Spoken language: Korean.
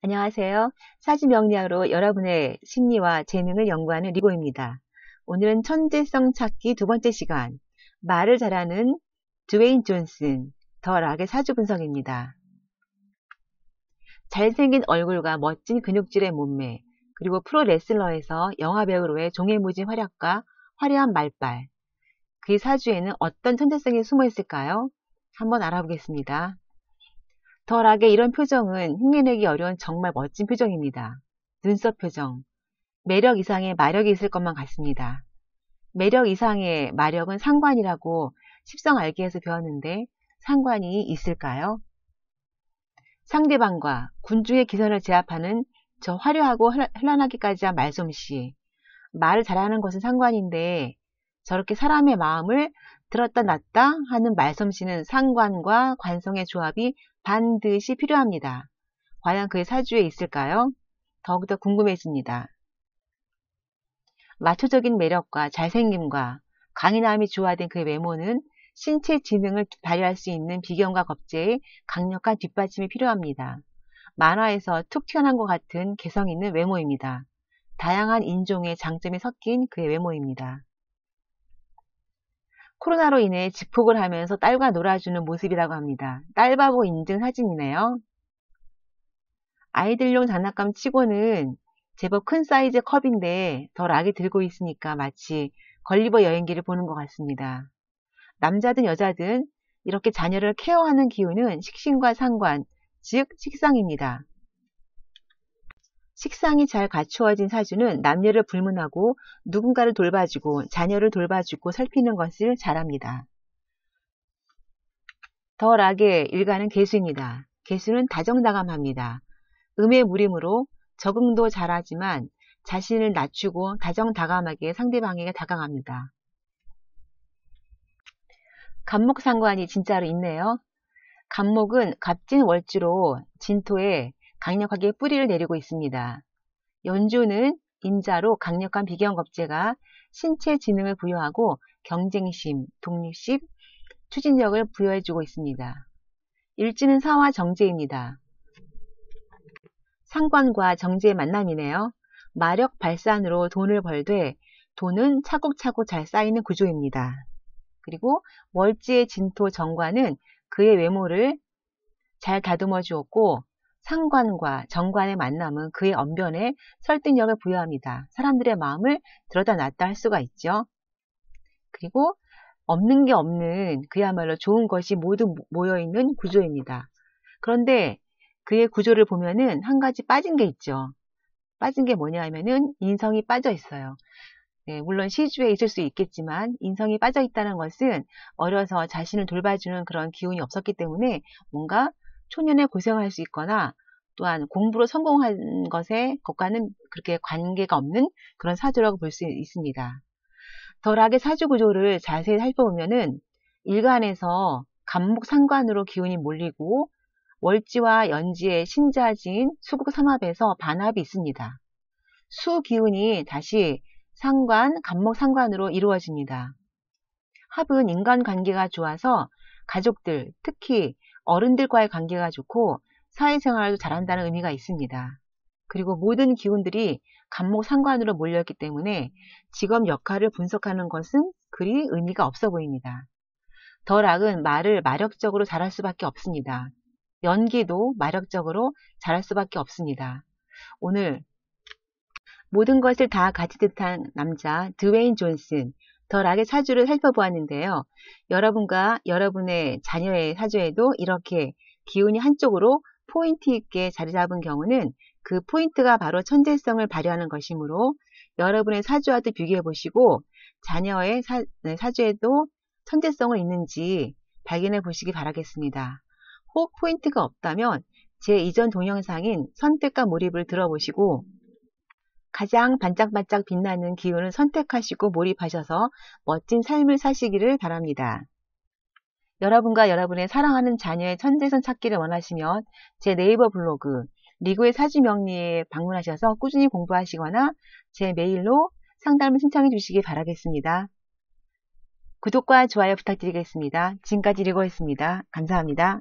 안녕하세요. 사지 명리학으로 여러분의 심리와 재능을 연구하는 리고입니다. 오늘은 천재성 찾기 두 번째 시간, 말을 잘하는 드웨인 존슨, 더 락의 사주 분석입니다. 잘생긴 얼굴과 멋진 근육질의 몸매, 그리고 프로 레슬러에서 영화배우로의 종횡무진 활약과 화려한 말빨, 그 사주에는 어떤 천재성이 숨어 있을까요? 한번 알아보겠습니다. 더락의 이런 표정은 흉내내기 어려운 정말 멋진 표정입니다. 눈썹 표정. 매력 이상의 마력이 있을 것만 같습니다. 매력 이상의 마력은 상관이라고 십성 알기에서 배웠는데 상관이 있을까요? 상대방과 군주의 기선을 제압하는 저 화려하고 흘란하기까지한 말솜씨. 말을 잘하는 것은 상관인데 저렇게 사람의 마음을 들었다 놨다 하는 말솜씨는 상관과 관성의 조합이 반드시 필요합니다. 과연 그의 사주에 있을까요? 더욱더 궁금해집니다. 마초적인 매력과 잘생김과 강인함이 조화된 그의 외모는 신체 지능을 발휘할 수 있는 비경과 겁재의 강력한 뒷받침이 필요합니다. 만화에서 툭 튀어난 것 같은 개성 있는 외모입니다. 다양한 인종의 장점이 섞인 그의 외모입니다. 코로나로 인해 집콕을 하면서 딸과 놀아주는 모습이라고 합니다. 딸바보 인증 사진이네요. 아이들용 장난감 치고는 제법 큰사이즈 컵인데 더 락이 들고 있으니까 마치 걸리버 여행기를 보는 것 같습니다. 남자든 여자든 이렇게 자녀를 케어하는 기운은 식신과 상관, 즉 식상입니다. 식상이 잘 갖추어진 사주는 남녀를 불문하고 누군가를 돌봐주고 자녀를 돌봐주고 살피는 것을 잘합니다. 더 락의 일가는 개수입니다. 개수는 다정다감합니다. 음의 무림으로 적응도 잘하지만 자신을 낮추고 다정다감하게 상대방에게 다가갑니다. 감목상관이 진짜로 있네요. 감목은 갑진월주로 진토에 강력하게 뿌리를 내리고 있습니다. 연조는 인자로 강력한 비경겁제가 신체 지능을 부여하고 경쟁심, 독립심, 추진력을 부여해주고 있습니다. 일지는 사와 정제입니다. 상관과 정제의 만남이네요. 마력 발산으로 돈을 벌되 돈은 차곡차곡 잘 쌓이는 구조입니다. 그리고 월지의 진토 정관은 그의 외모를 잘 다듬어 주었고 상관과 정관의 만남은 그의 언변에 설득력을 부여합니다. 사람들의 마음을 들여다 놨다 할 수가 있죠. 그리고 없는 게 없는 그야말로 좋은 것이 모두 모여있는 구조입니다. 그런데 그의 구조를 보면은 한 가지 빠진 게 있죠. 빠진 게 뭐냐 하면은 인성이 빠져 있어요. 네, 물론 시주에 있을 수 있겠지만 인성이 빠져 있다는 것은 어려서 자신을 돌봐주는 그런 기운이 없었기 때문에 뭔가 초년에 고생할 수 있거나 또한 공부로 성공한 것에 것과는 그렇게 관계가 없는 그런 사주라고 볼 수 있습니다. 덜하게 사주 구조를 자세히 살펴보면은 일간에서 감목상관으로 기운이 몰리고 월지와 연지의 신자진 수국삼합에서 반합이 있습니다. 수 기운이 다시 상관, 감목상관으로 이루어집니다. 합은 인간관계가 좋아서 가족들, 특히 어른들과의 관계가 좋고 사회생활도 잘한다는 의미가 있습니다. 그리고 모든 기운들이 간목상관으로 몰려있기 때문에 직업 역할을 분석하는 것은 그리 의미가 없어 보입니다. 더락은 말을 마력적으로 잘할 수밖에 없습니다. 연기도 마력적으로 잘할 수밖에 없습니다. 오늘 모든 것을 다 가지 듯한 남자 드웨인 존슨 더 락의 사주를 살펴보았는데요. 여러분과 여러분의 자녀의 사주에도 이렇게 기운이 한쪽으로 포인트 있게 자리 잡은 경우는 그 포인트가 바로 천재성을 발휘하는 것이므로 여러분의 사주와도 비교해 보시고 자녀의 사, 네, 사주에도 천재성을 있는지 발견해 보시기 바라겠습니다. 혹 포인트가 없다면 제 이전 동영상인 선택과 몰입을 들어보시고 가장 반짝반짝 빛나는 기운을 선택하시고 몰입하셔서 멋진 삶을 사시기를 바랍니다. 여러분과 여러분의 사랑하는 자녀의 천재선 찾기를 원하시면 제 네이버 블로그 리그의 사주 명리에 방문하셔서 꾸준히 공부하시거나 제 메일로 상담을 신청해 주시기 바라겠습니다. 구독과 좋아요 부탁드리겠습니다. 지금까지 리고였습니다. 감사합니다.